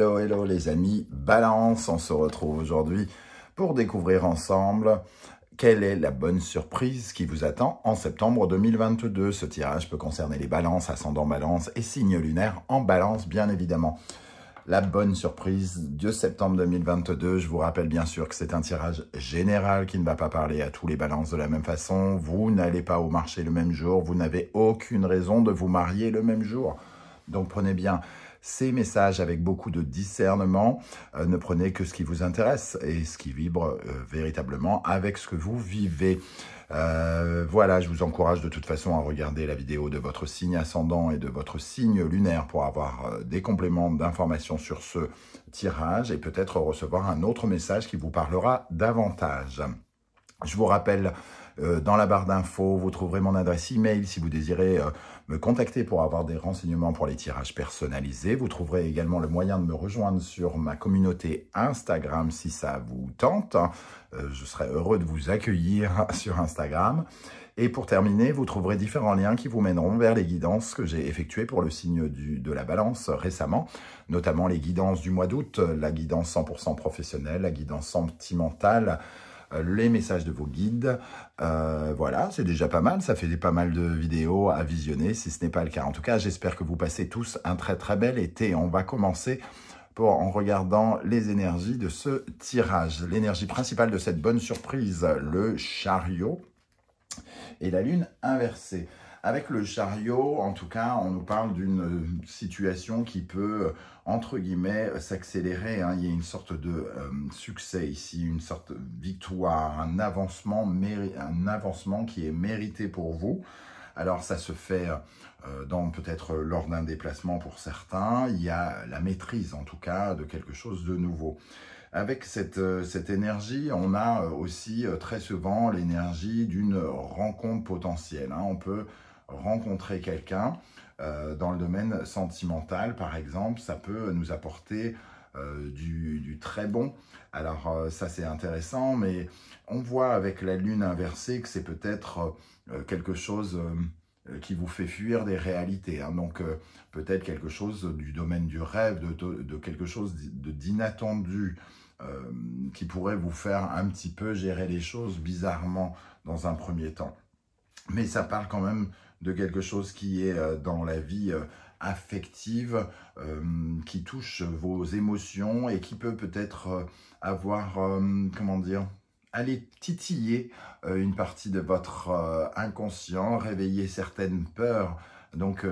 Hello, hello les amis Balance, on se retrouve aujourd'hui pour découvrir ensemble quelle est la bonne surprise qui vous attend en septembre 2022. Ce tirage peut concerner les balances, ascendant balance et signe lunaire en balance bien évidemment. La bonne surprise de septembre 2022, je vous rappelle bien sûr que c'est un tirage général qui ne va pas parler à tous les balances de la même façon. Vous n'allez pas au marché le même jour, vous n'avez aucune raison de vous marier le même jour. Donc prenez bien ces messages avec beaucoup de discernement. Euh, ne prenez que ce qui vous intéresse et ce qui vibre euh, véritablement avec ce que vous vivez. Euh, voilà, je vous encourage de toute façon à regarder la vidéo de votre signe ascendant et de votre signe lunaire pour avoir des compléments d'informations sur ce tirage et peut-être recevoir un autre message qui vous parlera davantage. Je vous rappelle euh, dans la barre d'infos, vous trouverez mon adresse email si vous désirez euh, me contacter pour avoir des renseignements pour les tirages personnalisés. Vous trouverez également le moyen de me rejoindre sur ma communauté Instagram si ça vous tente. Euh, je serai heureux de vous accueillir sur Instagram. Et pour terminer, vous trouverez différents liens qui vous mèneront vers les guidances que j'ai effectuées pour le signe de la balance récemment, notamment les guidances du mois d'août, la guidance 100% professionnelle, la guidance sentimentale, euh, les messages de vos guides. Euh, voilà, c'est déjà pas mal, ça fait pas mal de vidéos à visionner si ce n'est pas le cas. En tout cas, j'espère que vous passez tous un très très bel été. On va commencer en regardant les énergies de ce tirage. L'énergie principale de cette bonne surprise, le chariot et la lune inversée. Avec le chariot, en tout cas, on nous parle d'une euh, situation qui peut, euh, entre guillemets, euh, s'accélérer. Hein. Il y a une sorte de succès ici, une sorte de victoire, un avancement, un avancement qui est mérité pour vous. Alors ça se fait dans peut-être lors d'un déplacement pour certains, il y a la maîtrise en tout cas de quelque chose de nouveau. Avec cette, cette énergie, on a aussi très souvent l'énergie d'une rencontre potentielle. Hein. On peut rencontrer quelqu'un euh, dans le domaine sentimental, par exemple, ça peut nous apporter euh, du, très bon. Alors euh, ça c'est intéressant, mais on voit avec la lune inversée que c'est peut-être quelque chose qui vous fait fuir des réalités. Hein. Donc peut-être quelque chose du domaine du rêve, de, quelque chose d'inattendu. qui pourrait vous faire un petit peu gérer les choses bizarrement dans un premier temps mais ça parle quand même de quelque chose qui est euh, dans la vie euh, affective, euh, qui touche vos émotions et qui peut peut-être avoir, comment dire, aller titiller une partie de votre inconscient, réveiller certaines peurs. Donc,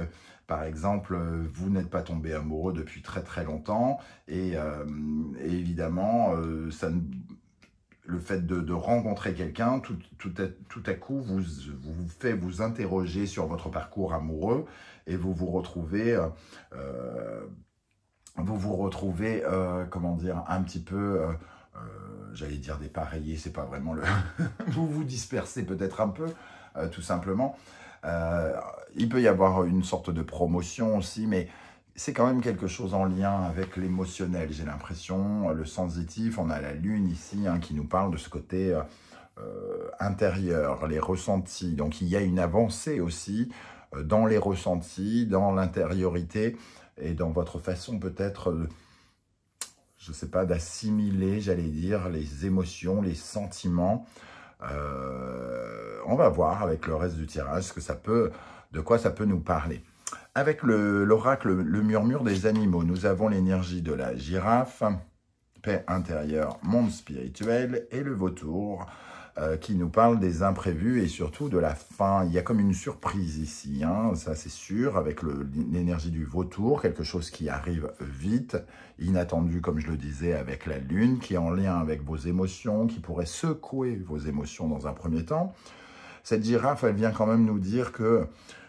par exemple, vous n'êtes pas tombé amoureux depuis très très longtemps et, évidemment, ça ne, le fait de, rencontrer quelqu'un, tout, tout, à, coup, vous, vous fait vous interroger sur votre parcours amoureux et vous vous retrouvez, euh, euh, vous vous retrouvez, euh, comment dire, un petit peu, j'allais dire dépareillé, c'est pas vraiment le, vous vous dispersez peut-être un peu, tout simplement. il peut y avoir une sorte de promotion aussi, mais c'est quand même quelque chose en lien avec l'émotionnel, j'ai l'impression, le sensitif, on a la lune ici hein, qui nous parle de ce côté euh, euh, intérieur, les ressentis. Donc il y a une avancée aussi euh, dans les ressentis, dans l'intériorité et dans votre façon peut-être, je ne sais pas, d'assimiler, j'allais dire, les émotions, les sentiments. on va voir avec le reste du tirage que ça peut, de quoi ça peut nous parler. Avec l'oracle, le, murmure des animaux, nous avons l'énergie de la girafe, paix intérieure, monde spirituel, et le vautour, euh, qui nous parle des imprévus et surtout de la fin. Il y a comme une surprise ici, hein, ça c'est sûr, avec l'énergie du vautour, quelque chose qui arrive vite, inattendu comme je le disais avec la lune, qui est en lien avec vos émotions, qui pourrait secouer vos émotions dans un premier temps. Cette girafe, elle vient quand même nous dire que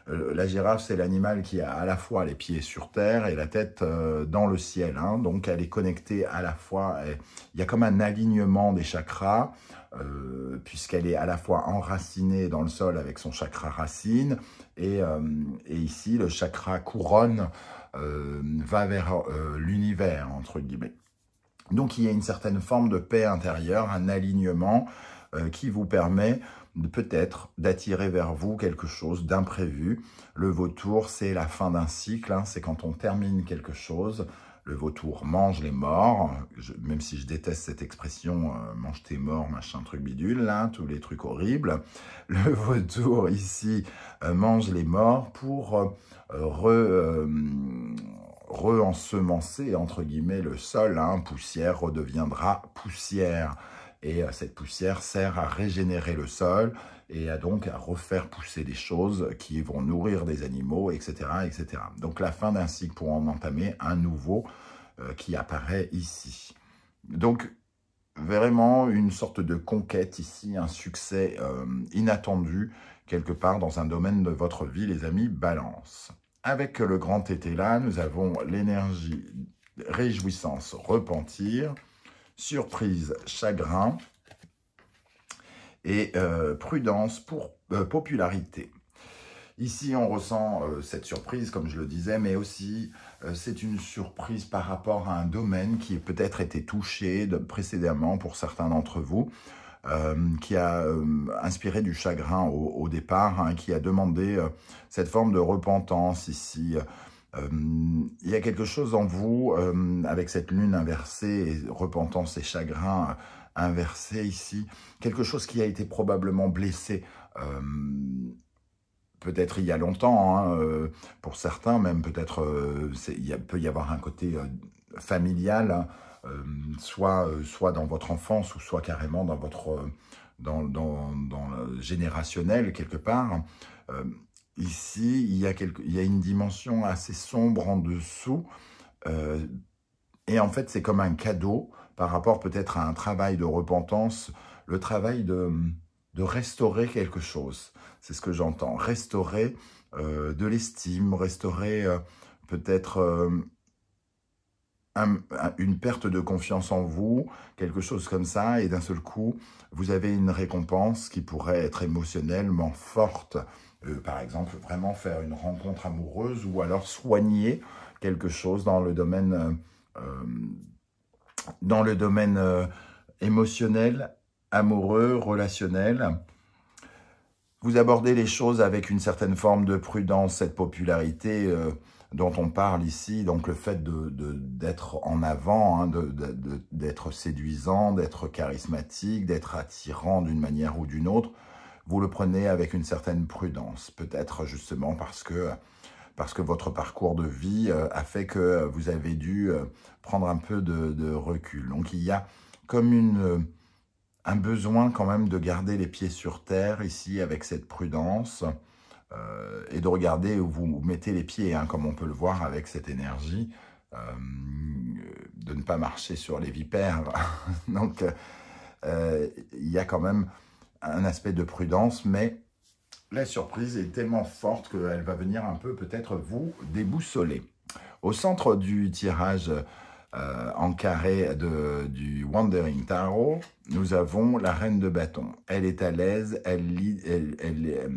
euh, la girafe, c'est l'animal qui a à la fois les pieds sur terre et la tête euh, dans le ciel. Hein. donc, elle est connectée à la fois. il y a comme un alignement des chakras, euh, puisqu'elle est à la fois enracinée dans le sol avec son chakra racine, et, et ici, le chakra couronne va vers l'univers, entre guillemets. Donc, il y a une certaine forme de paix intérieure, un alignement qui vous permet peut-être d'attirer vers vous quelque chose d'imprévu. Le vautour, c'est la fin d'un cycle, hein. c'est quand on termine quelque chose. Le vautour mange les morts, même si je déteste cette expression euh, mange tes morts, machin, truc bidule, hein, tous les trucs horribles. Le vautour, ici, euh, mange les morts pour euh, re, ensemencer entre guillemets, le sol. Hein. poussière redeviendra poussière. Et euh, cette poussière sert à régénérer le sol et à donc à refaire pousser des choses qui vont nourrir des animaux, etc. etc. Donc la fin d'un cycle pour en entamer un nouveau euh, qui apparaît ici. Donc vraiment une sorte de conquête ici, un succès euh, inattendu quelque part dans un domaine de votre vie, les amis, balance. Avec le grand été là, nous avons l'énergie réjouissance repentir, surprise, chagrin et euh, prudence pour euh, popularité. Ici, on ressent euh, cette surprise, comme je le disais, mais aussi c'est une surprise par rapport à un domaine qui a peut-être été touché précédemment pour certains d'entre vous, qui a inspiré du chagrin au, départ, hein, qui a demandé cette forme de repentance ici. Euh, il y a quelque chose en vous, euh, avec cette lune inversée, et repentance et chagrin euh, inversé ici, quelque chose qui a été probablement blessé peut-être il y a longtemps, hein, pour certains même, peut-être il peut y avoir un côté familial, hein, soit, soit dans votre enfance ou soit carrément dans votre dans, dans générationnel quelque part. Ici, il y, a une dimension assez sombre en dessous. Euh, et en fait, c'est comme un cadeau par rapport peut-être à un travail de repentance, le travail de, restaurer quelque chose. C'est ce que j'entends. Restaurer euh, de l'estime, restaurer euh, peut-être une perte de confiance en vous, quelque chose comme ça. Et d'un seul coup, vous avez une récompense qui pourrait être émotionnellement forte. Euh, par exemple, vraiment faire une rencontre amoureuse ou alors soigner quelque chose dans le domaine, euh, euh, dans le domaine émotionnel, amoureux, relationnel. Vous abordez les choses avec une certaine forme de prudence, cette popularité dont on parle ici, donc le fait d'être en avant, hein, d'être séduisant, d'être charismatique, d'être attirant d'une manière ou d'une autre, vous le prenez avec une certaine prudence, peut-être justement parce que, parce que votre parcours de vie euh, a fait que vous avez dû euh, prendre un peu de, recul. Donc il y a comme une, euh, un besoin quand même de garder les pieds sur terre ici avec cette prudence et de regarder où vous mettez les pieds, hein, comme on peut le voir avec cette énergie, de ne pas marcher sur les vipères. Donc il y a quand même un aspect de prudence, mais la surprise est tellement forte qu'elle va venir un peu peut-être vous déboussoler. Au centre du tirage euh, en carré de, du Wandering Tarot, nous avons la Reine de Bâton. Elle est à l'aise, elle, lit, elle, elle, euh,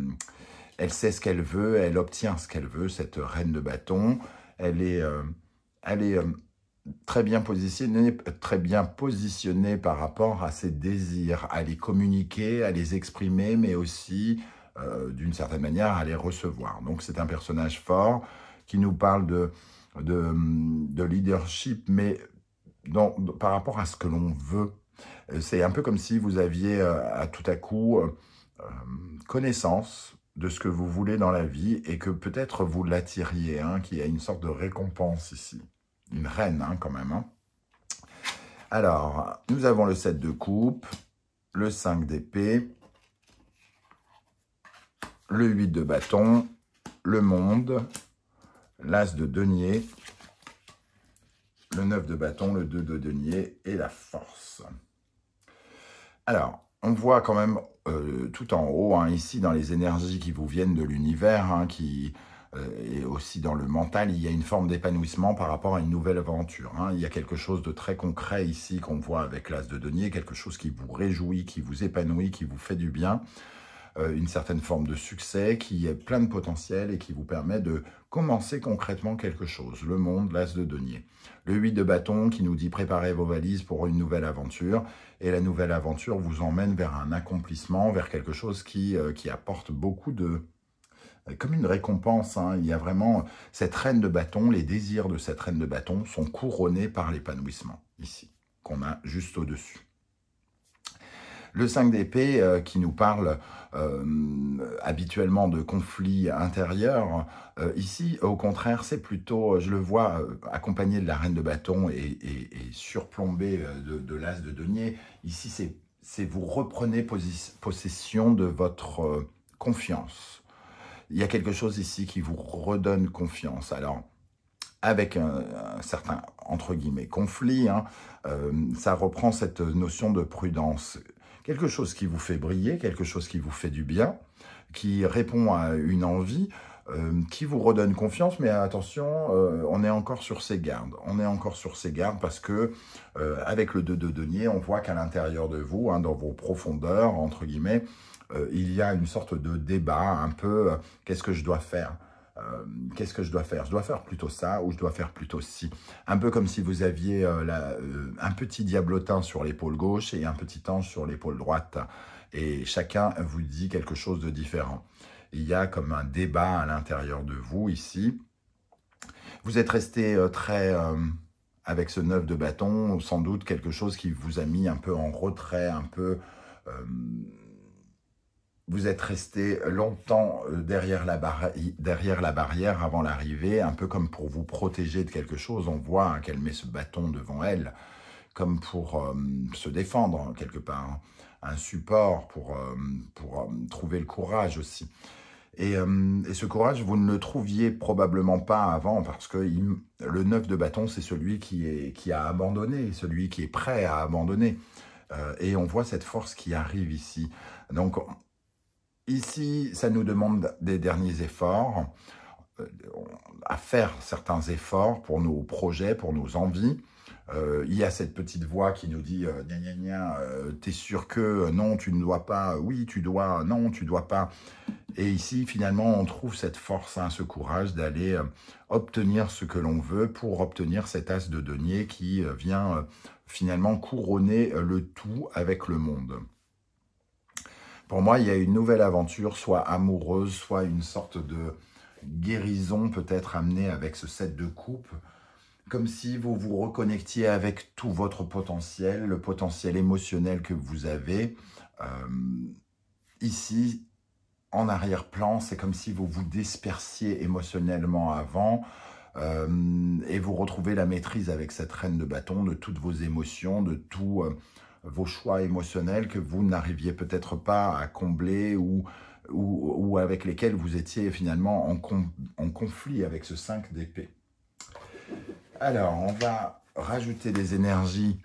elle, sait ce qu'elle veut, elle obtient ce qu'elle veut, cette Reine de Bâton. Elle est, euh, elle est très bien positionné, très bien positionné par rapport à ses désirs, à les communiquer, à les exprimer, mais aussi, euh, d'une certaine manière, à les recevoir. Donc c'est un personnage fort qui nous parle de, de, leadership, mais par rapport à ce que l'on veut. C'est un peu comme si vous aviez euh, à tout à coup euh, connaissance de ce que vous voulez dans la vie et que peut-être vous l'attiriez, hein, qu'il y a une sorte de récompense ici. Une reine, hein, quand même. Hein. Alors, nous avons le 7 de coupe, le 5 d'épée, le 8 de bâton, le monde, l'as de denier, le 9 de bâton, le 2 de denier et la force. Alors, on voit quand même euh, tout en haut, hein, ici, dans les énergies qui vous viennent de l'univers, qui, euh, et aussi dans le mental, il y a une forme d'épanouissement par rapport à une nouvelle aventure. Hein. Il y a quelque chose de très concret ici qu'on voit avec l'As de Denier, quelque chose qui vous réjouit, qui vous épanouit, qui vous fait du bien euh, une certaine forme de succès, qui est plein de potentiel et qui vous permet de commencer concrètement quelque chose. Le monde, l'as de denier. Le 8 de bâton qui nous dit préparez vos valises pour une nouvelle aventure. Et la nouvelle aventure vous emmène vers un accomplissement, vers quelque chose qui, euh, qui apporte beaucoup de, euh, comme une récompense. Hein. Il y a vraiment euh, cette reine de bâton, les désirs de cette reine de bâton sont couronnés par l'épanouissement, ici, qu'on a juste au-dessus. Le 5 d'épée euh, qui nous parle habituellement de conflits intérieurs, ici, au contraire, c'est plutôt, je le vois, accompagné de la reine de bâton et, surplombé de, de l'as de denier. Ici, c'est vous reprenez possession de votre confiance, il y a quelque chose ici qui vous redonne confiance. Alors, avec un, certain, entre guillemets, conflit, hein, euh, ça reprend cette notion de prudence. Quelque chose qui vous fait briller, quelque chose qui vous fait du bien, qui répond à une envie, euh, qui vous redonne confiance, mais attention, euh, on est encore sur ses gardes. On est encore sur ses gardes parce que avec le 2 de denier, on voit qu'à l'intérieur de vous, hein, dans vos profondeurs, entre guillemets, euh, il y a une sorte de débat un peu, euh, qu'est-ce que je dois faire euh, Qu'est-ce que je dois faire Je dois faire plutôt ça ou je dois faire plutôt ci Un peu comme si vous aviez un petit diablotin sur l'épaule gauche et un petit ange sur l'épaule droite. Et chacun vous dit quelque chose de différent. Il y a comme un débat à l'intérieur de vous ici. Vous êtes resté très avec ce neuf de bâton, sans doute quelque chose qui vous a mis un peu en retrait, un peu vous êtes resté longtemps euh, derrière la, derrière la barrière avant l'arrivée, un peu comme pour vous protéger de quelque chose. On voit hein, qu'elle met ce bâton devant elle, comme pour euh, se défendre quelque part, hein. un support pour, euh, pour trouver le courage aussi. Et, ce courage, vous ne le trouviez probablement pas avant, parce que le neuf de bâton, c'est celui qui, est, qui a abandonné, celui qui est prêt à abandonner. et on voit cette force qui arrive ici. Donc, Ici, ça nous demande des derniers efforts, euh, à faire certains efforts pour nos projets, pour nos envies. Euh, il y a cette petite voix qui nous dit euh, nia, euh, t'es sûr que non, tu ne dois pas, oui, tu dois, non, tu dois pas. Et ici, finalement, on trouve cette force, hein, ce courage d'aller obtenir ce que l'on veut pour obtenir cet as de denier qui vient finalement couronner le tout avec le monde. Pour moi, il y a une nouvelle aventure, soit amoureuse, soit une sorte de guérison peut-être amenée avec ce set de coupe, comme si vous vous reconnectiez avec tout votre potentiel, le potentiel émotionnel que vous avez. Euh, ici, en arrière-plan, c'est comme si vous vous dispersiez émotionnellement avant euh, et vous retrouvez la maîtrise avec cette reine de bâton de toutes vos émotions, de tout... Euh, vos choix émotionnels que vous n'arriviez peut-être pas à combler ou, avec lesquels vous étiez finalement en, conflit avec ce 5 d'épée. Alors, on va rajouter des énergies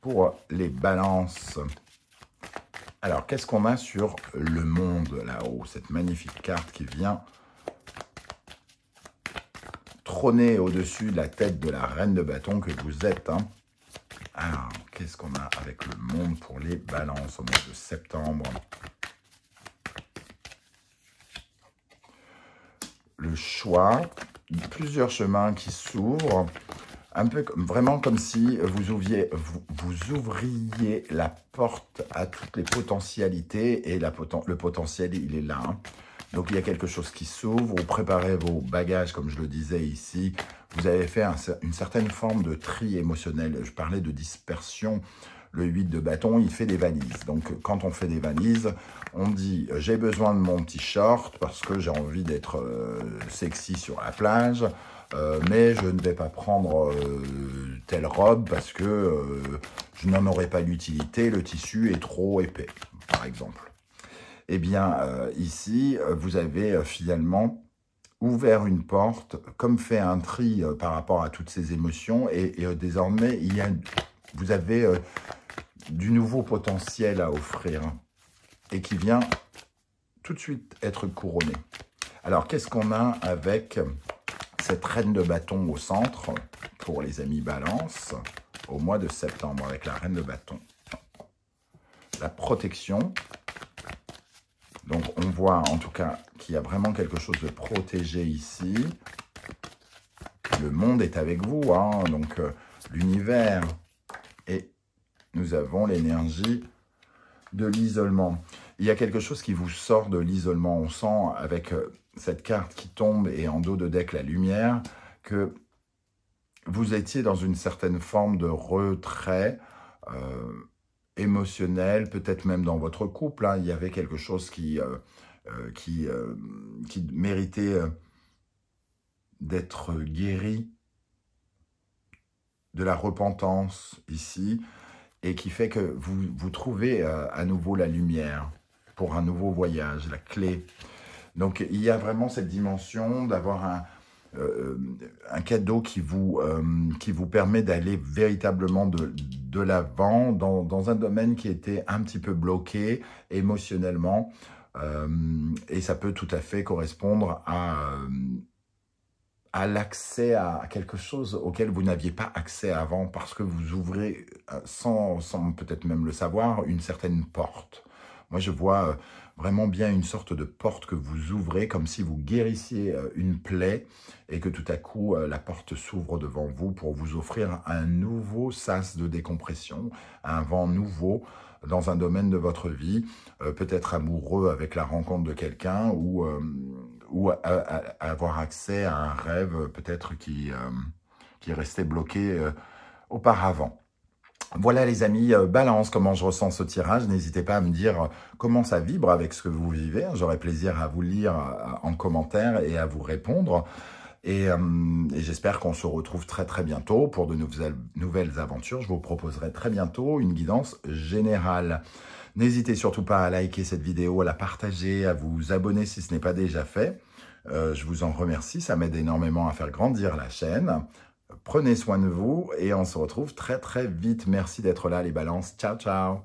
pour les balances. Alors, qu'est-ce qu'on a sur le monde là-haut Cette magnifique carte qui vient trôner au-dessus de la tête de la reine de bâton que vous êtes. Hein qu'est-ce qu'on a avec le monde pour les balances au mois de septembre Le choix, plusieurs chemins qui s'ouvrent, un peu vraiment comme si vous ouvriez, vous, ouvriez la porte à toutes les potentialités, et le potentiel, il est là. Hein. Donc il y a quelque chose qui s'ouvre, vous préparez vos bagages, comme je le disais ici, vous avez fait une certaine forme de tri émotionnel. Je parlais de dispersion, le 8 de bâton, il fait des valises. Donc, quand on fait des valises, on dit euh, « j'ai besoin de mon t-shirt parce que j'ai envie d'être euh, sexy sur la plage, euh, mais je ne vais pas prendre telle robe parce que je n'en aurai pas l'utilité, le tissu est trop épais, par exemple. » Eh bien, euh, ici, euh, vous avez euh, finalement ouvert une porte, comme fait un tri par rapport à toutes ces émotions, et, désormais, il vous avez du nouveau potentiel à offrir, et qui vient tout de suite être couronné. Alors, qu'est-ce qu'on a avec cette reine de bâton au centre pour les amis balance au mois de septembre avec la reine de bâton La protection, donc, on voit en tout cas qu'il y a vraiment quelque chose de protégé ici. Le monde est avec vous, hein. donc euh, l'univers. Et nous avons l'énergie de l'isolement. Il y a quelque chose qui vous sort de l'isolement. On sent avec euh, cette carte qui tombe et en dos de deck la lumière que vous étiez dans une certaine forme de retrait. Euh, émotionnel, peut-être même dans votre couple. Hein. il y avait quelque chose qui, euh, euh, euh, qui, méritait d'être guéri, de la repentance ici, et qui fait que vous, vous trouvez à nouveau la lumière pour un nouveau voyage, la clé. Donc il y a vraiment cette dimension d'avoir un, euh, euh, un cadeau euh, qui vous, permet d'aller véritablement de, l'avant dans, un domaine qui était un petit peu bloqué émotionnellement. et ça peut tout à fait correspondre à, l'accès à quelque chose auquel vous n'aviez pas accès avant parce que vous ouvrez, sans peut-être même le savoir, une certaine porte. Moi, je vois euh, vraiment bien une sorte de porte que vous ouvrez, comme si vous guérissiez euh, une plaie et que tout à coup, euh, la porte s'ouvre devant vous pour vous offrir un nouveau sas de décompression, un vent nouveau dans un domaine de votre vie, peut-être amoureux avec la rencontre de quelqu'un ou, avoir accès à un rêve peut-être qui, restait bloqué auparavant. Voilà les amis, euh, balance comment je ressens ce tirage. N'hésitez pas à me dire euh, comment ça vibre avec ce que vous vivez. J'aurai plaisir à vous lire euh, en commentaire et à vous répondre. Et, j'espère qu'on se retrouve très très bientôt pour de nouvelles, aventures. Je vous proposerai très bientôt une guidance générale. N'hésitez surtout pas à liker cette vidéo, à la partager, à vous abonner si ce n'est pas déjà fait. je vous en remercie, ça m'aide énormément à faire grandir la chaîne. Prenez soin de vous et on se retrouve très très vite. Merci d'être là les balances. Ciao ciao